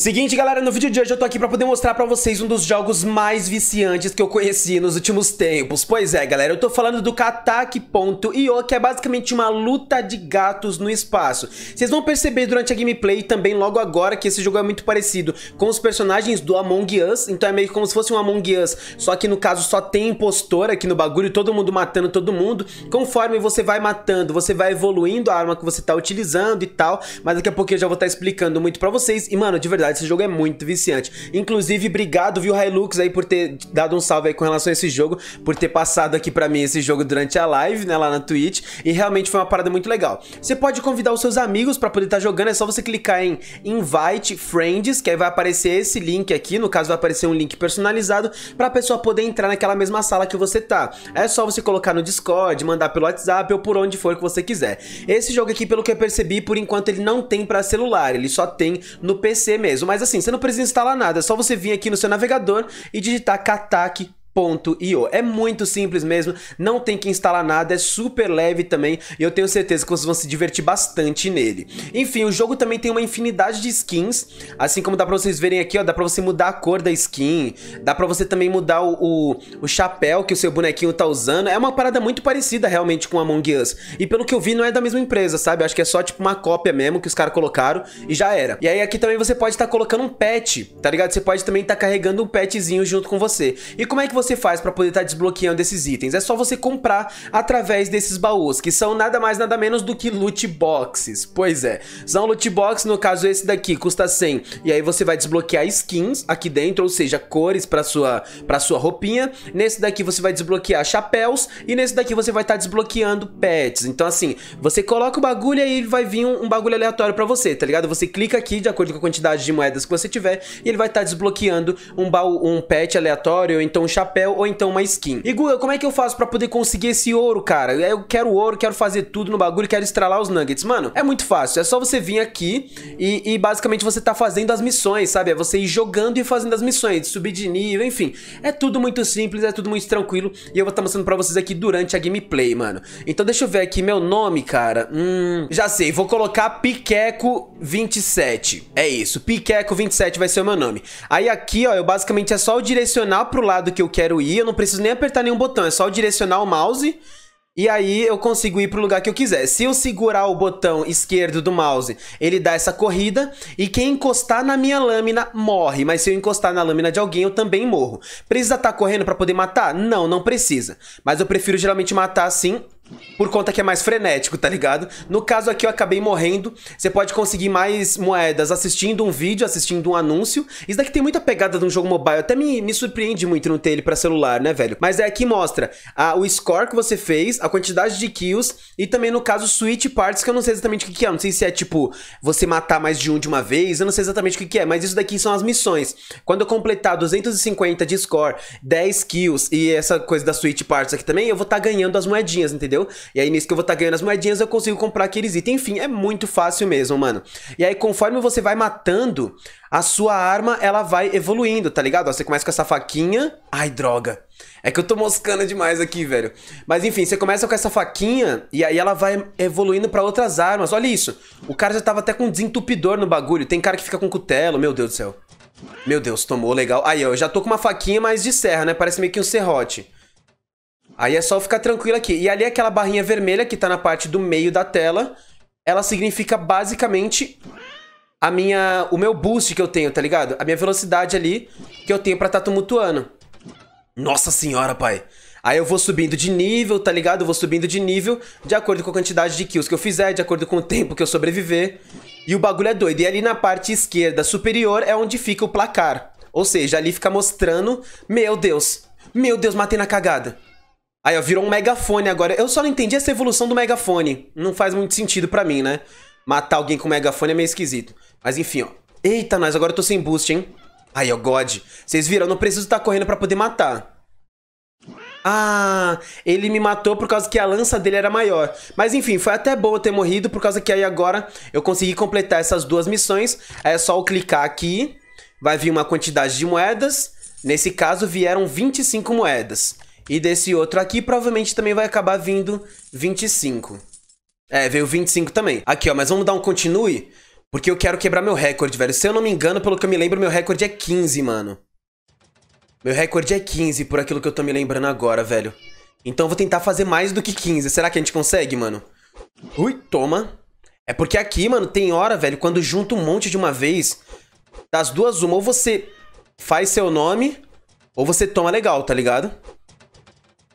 Seguinte, galera, no vídeo de hoje eu tô aqui pra poder mostrar pra vocês um dos jogos mais viciantes que eu conheci nos últimos tempos. Pois é, galera, eu tô falando do Katak.io, que é basicamente uma luta de gatos no espaço. Vocês vão perceber durante a gameplay e também logo agora que esse jogo é muito parecido com os personagens do Among Us, então é meio como se fosse um Among Us, só que no caso só tem impostor aqui no bagulho, todo mundo matando todo mundo. Conforme você vai matando, você vai evoluindo a arma que você tá utilizando e tal, mas daqui a pouco eu já vou estar tá explicando muito pra vocês. E, mano, de verdade, verdade, esse jogo é muito viciante. Inclusive, obrigado, viu, Hilux, aí por ter dado um salve aí com relação a esse jogo, por ter passado aqui pra mim esse jogo durante a live, né, lá na Twitch, e realmente foi uma parada muito legal. Você pode convidar os seus amigos pra poder estar tá jogando, é só você clicar em Invite Friends, que aí vai aparecer esse link aqui, no caso vai aparecer um link personalizado pra pessoa poder entrar naquela mesma sala que você tá. É só você colocar no Discord, mandar pelo WhatsApp ou por onde for que você quiser. Esse jogo aqui, pelo que eu percebi, por enquanto ele não tem pra celular, ele só tem no PC mesmo mesmo. Mas assim, você não precisa instalar nada, é só você vir aqui no seu navegador e digitar Katak io É muito simples mesmo, não tem que instalar nada, é super leve também e eu tenho certeza que vocês vão se divertir bastante nele. Enfim, o jogo também tem uma infinidade de skins, assim como dá pra vocês verem aqui, ó, dá pra você mudar a cor da skin, dá pra você também mudar o, o, o chapéu que o seu bonequinho tá usando, é uma parada muito parecida realmente com Among Us. E pelo que eu vi, não é da mesma empresa, sabe? acho que é só tipo uma cópia mesmo que os caras colocaram e já era. E aí aqui também você pode estar tá colocando um pet, tá ligado? Você pode também estar tá carregando um petzinho junto com você. E como é que você você faz para poder estar tá desbloqueando esses itens? É só você comprar através desses baús, que são nada mais nada menos do que loot boxes. Pois é, são loot boxes no caso esse daqui custa 100, e aí você vai desbloquear skins aqui dentro, ou seja, cores para sua para sua roupinha. Nesse daqui você vai desbloquear chapéus e nesse daqui você vai estar tá desbloqueando pets. Então assim, você coloca o bagulho e ele vai vir um, um bagulho aleatório para você, tá ligado? Você clica aqui de acordo com a quantidade de moedas que você tiver e ele vai estar tá desbloqueando um baú, um pet aleatório, ou então um chapéu chapéu ou então uma skin. E Guga, como é que eu faço pra poder conseguir esse ouro, cara? Eu quero ouro, quero fazer tudo no bagulho, quero estralar os nuggets. Mano, é muito fácil. É só você vir aqui e, e basicamente você tá fazendo as missões, sabe? É você ir jogando e fazendo as missões, subir de nível, enfim. É tudo muito simples, é tudo muito tranquilo. E eu vou estar tá mostrando pra vocês aqui durante a gameplay, mano. Então deixa eu ver aqui meu nome, cara. Hum, já sei, vou colocar Piqueco27. É isso, Piqueco27 vai ser o meu nome. Aí aqui, ó, eu basicamente é só direcionar pro lado que eu quero quero ir, eu não preciso nem apertar nenhum botão, é só direcionar o mouse e aí eu consigo ir pro lugar que eu quiser. Se eu segurar o botão esquerdo do mouse, ele dá essa corrida. E quem encostar na minha lâmina morre. Mas se eu encostar na lâmina de alguém, eu também morro. Precisa estar tá correndo para poder matar? Não, não precisa. Mas eu prefiro geralmente matar assim por conta que é mais frenético, tá ligado? No caso aqui eu acabei morrendo. Você pode conseguir mais moedas assistindo um vídeo, assistindo um anúncio. Isso daqui tem muita pegada de um jogo mobile. Até me, me surpreende muito não ter ele pra celular, né, velho? Mas é aqui mostra a, o score que você fez, a quantidade de kills e também, no caso, switch parts, que eu não sei exatamente o que, que é. Não sei se é, tipo, você matar mais de um de uma vez. Eu não sei exatamente o que, que é, mas isso daqui são as missões. Quando eu completar 250 de score, 10 kills e essa coisa da switch parts aqui também, eu vou estar tá ganhando as moedinhas, entendeu? entendeu? E aí nisso que eu vou estar tá ganhando as moedinhas, eu consigo comprar aqueles itens. Enfim, é muito fácil mesmo, mano. E aí conforme você vai matando, a sua arma, ela vai evoluindo, tá ligado? Ó, você começa com essa faquinha... Ai, droga. É que eu tô moscando demais aqui, velho. Mas enfim, você começa com essa faquinha e aí ela vai evoluindo para outras armas. Olha isso. O cara já tava até com um desentupidor no bagulho. Tem cara que fica com cutelo, meu Deus do céu. Meu Deus, tomou, legal. Aí, ó, eu já tô com uma faquinha mais de serra, né? Parece meio que um serrote. Aí é só ficar tranquilo aqui. E ali é aquela barrinha vermelha que tá na parte do meio da tela, ela significa basicamente a minha, o meu boost que eu tenho, tá ligado? A minha velocidade ali que eu tenho pra tá tumultuando. Nossa senhora, pai. Aí eu vou subindo de nível, tá ligado? Eu vou subindo de nível de acordo com a quantidade de kills que eu fizer, de acordo com o tempo que eu sobreviver. E o bagulho é doido. E ali na parte esquerda superior é onde fica o placar. Ou seja, ali fica mostrando... Meu Deus! Meu Deus, matei na cagada! Aí, ó, virou um megafone agora. Eu só não entendi essa evolução do megafone. Não faz muito sentido pra mim, né? Matar alguém com megafone é meio esquisito. Mas enfim, ó. Eita, nós, agora eu tô sem boost, hein? Aí, ó, God. Vocês viram, eu não preciso estar tá correndo pra poder matar. Ah, ele me matou por causa que a lança dele era maior. Mas enfim, foi até bom eu ter morrido, por causa que aí agora eu consegui completar essas duas missões. é só eu clicar aqui, vai vir uma quantidade de moedas. Nesse caso, vieram 25 moedas. E desse outro aqui provavelmente também vai acabar vindo 25. É, veio 25 também. Aqui, ó, mas vamos dar um continue, porque eu quero quebrar meu recorde, velho. Se eu não me engano, pelo que eu me lembro, meu recorde é 15, mano. Meu recorde é 15, por aquilo que eu tô me lembrando agora, velho. Então eu vou tentar fazer mais do que 15. Será que a gente consegue, mano? Ui, toma. É porque aqui, mano, tem hora, velho, quando junta um monte de uma vez, das duas uma, ou você faz seu nome, ou você toma legal, tá ligado?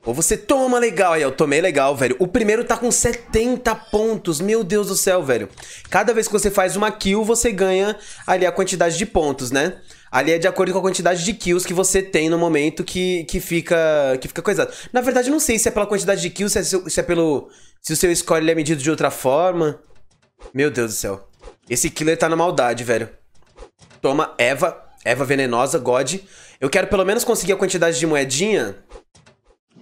Ou você toma legal. Aí, eu tomei legal, velho. O primeiro tá com 70 pontos. Meu Deus do céu, velho. Cada vez que você faz uma kill, você ganha ali a quantidade de pontos, né? Ali é de acordo com a quantidade de kills que você tem no momento que, que fica que fica coisado. Na verdade, não sei se é pela quantidade de kills, se é, se é pelo... Se o seu score é medido de outra forma. Meu Deus do céu. Esse killer tá na maldade, velho. Toma Eva. Eva venenosa, God. Eu quero pelo menos conseguir a quantidade de moedinha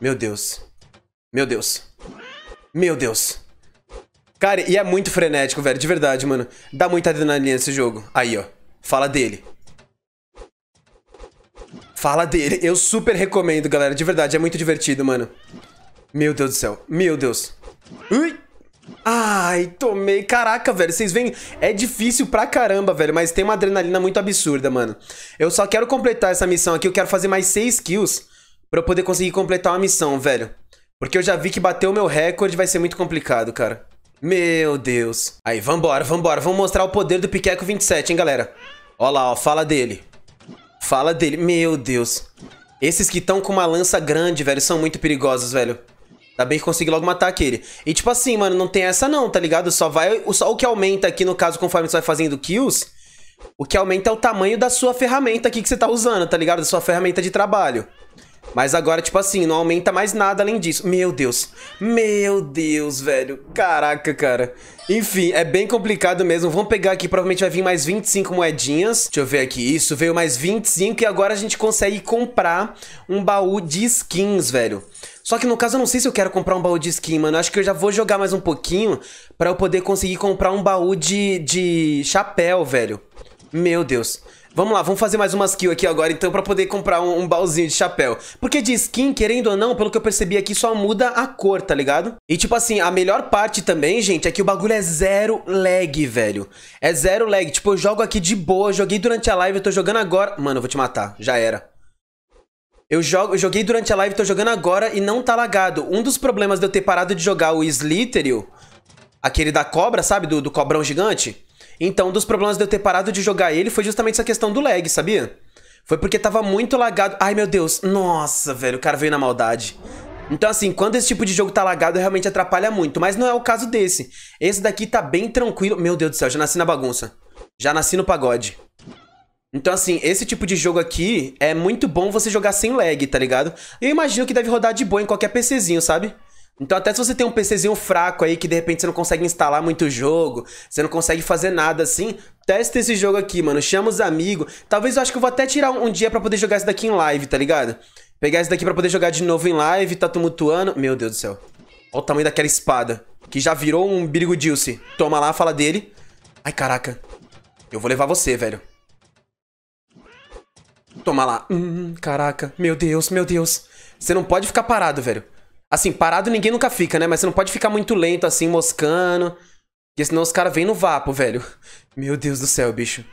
meu Deus. Meu Deus. Meu Deus. Cara, e é muito frenético, velho. De verdade, mano. Dá muita adrenalina esse jogo. Aí, ó. Fala dele. Fala dele. Eu super recomendo, galera. De verdade, é muito divertido, mano. Meu Deus do céu. Meu Deus. Ui! Ai, tomei. Caraca, velho, vocês veem? É difícil pra caramba, velho, mas tem uma adrenalina muito absurda, mano. Eu só quero completar essa missão aqui, eu quero fazer mais 6 kills para eu poder conseguir completar uma missão, velho. Porque eu já vi que bater o meu recorde vai ser muito complicado, cara. Meu Deus. Aí, vambora, vambora. Vamos mostrar o poder do Piqueco 27, hein, galera. Ó lá, ó. Fala dele. Fala dele. Meu Deus. Esses que estão com uma lança grande, velho, são muito perigosos, velho. Tá bem que consegui logo matar aquele. E tipo assim, mano, não tem essa não, tá ligado? Só vai... Só o que aumenta aqui, no caso, conforme você vai fazendo kills... O que aumenta é o tamanho da sua ferramenta aqui que você tá usando, tá ligado? Da sua ferramenta de trabalho. Mas agora, tipo assim, não aumenta mais nada além disso. Meu Deus. Meu Deus, velho. Caraca, cara. Enfim, é bem complicado mesmo. Vamos pegar aqui, provavelmente vai vir mais 25 moedinhas. Deixa eu ver aqui. Isso, veio mais 25 e agora a gente consegue comprar um baú de skins, velho. Só que no caso eu não sei se eu quero comprar um baú de skin, mano. acho que eu já vou jogar mais um pouquinho pra eu poder conseguir comprar um baú de, de chapéu, velho. Meu Deus. Vamos lá, vamos fazer mais umas kills aqui agora, então, pra poder comprar um, um, baúzinho de chapéu. Porque de skin, querendo ou não, pelo que eu percebi aqui, só muda a cor, tá ligado? E, tipo assim, a melhor parte também, gente, é que o bagulho é zero lag, velho. É zero lag. Tipo, eu jogo aqui de boa, joguei durante a live, eu tô jogando agora... Mano, eu vou te matar. Já era. Eu, jogo, eu joguei durante a live, tô jogando agora e não tá lagado. Um dos problemas de eu ter parado de jogar o Slitherio, aquele da cobra, sabe? Do, do cobrão gigante então, um dos problemas de eu ter parado de jogar ele foi justamente essa questão do lag, sabia? Foi porque tava muito lagado. Ai, meu Deus. Nossa, velho, o cara veio na maldade. Então, assim, quando esse tipo de jogo tá lagado, realmente atrapalha muito. Mas não é o caso desse. Esse daqui tá bem tranquilo. Meu Deus do céu, já nasci na bagunça. Já nasci no pagode. Então, assim, esse tipo de jogo aqui é muito bom você jogar sem lag, tá ligado? Eu imagino que deve rodar de boa em qualquer PCzinho, sabe? Então, até se você tem um PCzinho fraco aí, que de repente você não consegue instalar muito jogo, você não consegue fazer nada assim, testa esse jogo aqui, mano. Chama os amigos. Talvez eu acho que eu vou até tirar um, um dia para poder jogar isso daqui em live, tá ligado? Pegar isso daqui pra poder jogar de novo em live, tá tumultuando. Meu Deus do céu. Olha o tamanho daquela espada. Que já virou um birigo Dilce. Toma lá, fala dele. Ai, caraca. Eu vou levar você, velho. Toma lá. Hum, caraca. Meu Deus, meu Deus. Você não pode ficar parado, velho. Assim, parado ninguém nunca fica, né? Mas você não pode ficar muito lento assim, moscando. Porque senão os caras vêm no vapo, velho. Meu Deus do céu, bicho.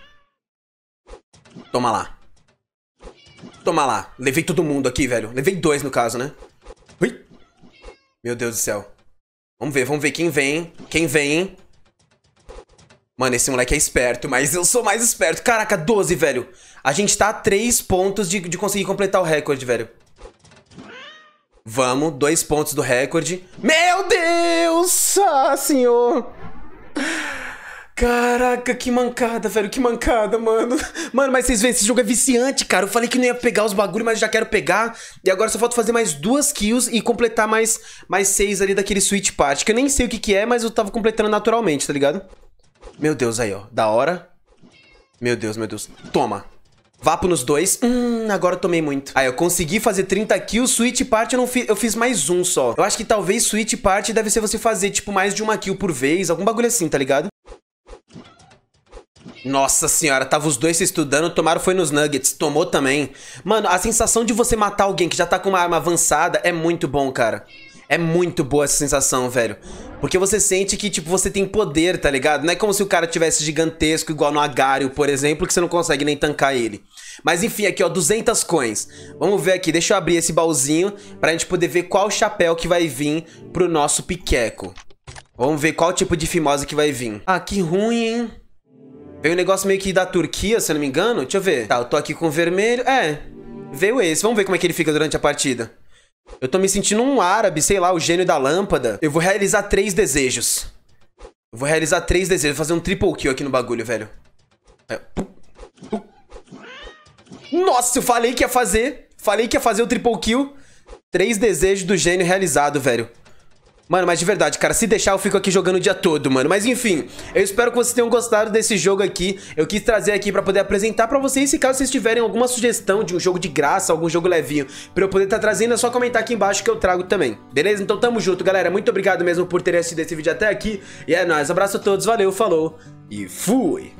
Toma lá. Toma lá. Levei todo mundo aqui, velho. Levei dois, no caso, né? Ui. Meu Deus do céu. Vamos ver, vamos ver quem vem. Quem vem. Mano, esse moleque é esperto, mas eu sou mais esperto. Caraca, 12, velho. A gente tá a 3 pontos de, de conseguir completar o recorde, velho. Vamos, dois pontos do recorde. Meu Deus! Ah, senhor! Caraca, que mancada, velho, que mancada, mano. Mano, mas vocês veem, esse jogo é viciante, cara. Eu falei que não ia pegar os bagulhos, mas já quero pegar. E agora só falta fazer mais duas kills e completar mais, mais seis ali daquele switch part. Que eu nem sei o que que é, mas eu tava completando naturalmente, tá ligado? Meu Deus, aí, ó. Da hora. Meu Deus, meu Deus. Toma. Vapo nos dois. Hum, agora eu tomei muito. Aí, eu consegui fazer 30 kills. Switch Party eu, não fi, eu fiz mais um só. Eu acho que talvez Switch Party deve ser você fazer, tipo, mais de uma kill por vez. Algum bagulho assim, tá ligado? Nossa senhora, tava os dois se estudando, tomaram foi nos Nuggets, tomou também. Mano, a sensação de você matar alguém que já tá com uma arma avançada é muito bom, cara. É muito boa essa sensação, velho. Porque você sente que, tipo, você tem poder, tá ligado? Não é como se o cara tivesse gigantesco, igual no Agário, por exemplo, que você não consegue nem tancar ele. Mas enfim, aqui, ó, 200 coins. Vamos ver aqui, deixa eu abrir esse baúzinho pra gente poder ver qual chapéu que vai vir pro nosso piqueco. Vamos ver qual tipo de fimosa que vai vir. Ah, que ruim, hein? Veio um negócio meio que da Turquia, se eu não me engano. Deixa eu ver. Tá, eu tô aqui com vermelho. É, veio esse. Vamos ver como é que ele fica durante a partida. Eu tô me sentindo um árabe, sei lá, o gênio da lâmpada. Eu vou realizar três desejos. Eu vou realizar três desejos. Vou fazer um triple kill aqui no bagulho, velho. É. Nossa, eu falei que ia fazer. Falei que ia fazer o triple kill. Três desejos do gênio realizado, velho. Mano, mas de verdade, cara, se deixar eu fico aqui jogando o dia todo, mano. Mas enfim, eu espero que vocês tenham gostado desse jogo aqui. Eu quis trazer aqui pra poder apresentar pra vocês. Se caso vocês tiverem alguma sugestão de um jogo de graça, algum jogo levinho, pra eu poder estar tá trazendo, é só comentar aqui embaixo que eu trago também. Beleza? Então tamo junto, galera. Muito obrigado mesmo por terem assistido esse vídeo até aqui. E é nóis. Abraço a todos, valeu, falou e fui!